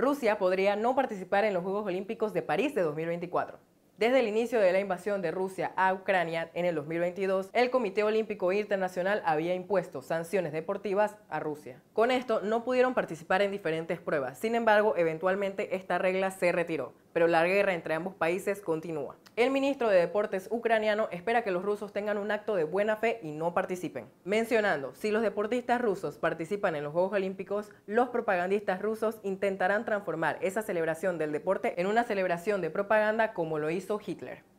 Rusia podría no participar en los Juegos Olímpicos de París de 2024. Desde el inicio de la invasión de Rusia a Ucrania en el 2022, el Comité Olímpico Internacional había impuesto sanciones deportivas a Rusia. Con esto no pudieron participar en diferentes pruebas, sin embargo, eventualmente esta regla se retiró pero la guerra entre ambos países continúa. El ministro de Deportes ucraniano espera que los rusos tengan un acto de buena fe y no participen, mencionando, si los deportistas rusos participan en los Juegos Olímpicos, los propagandistas rusos intentarán transformar esa celebración del deporte en una celebración de propaganda como lo hizo Hitler.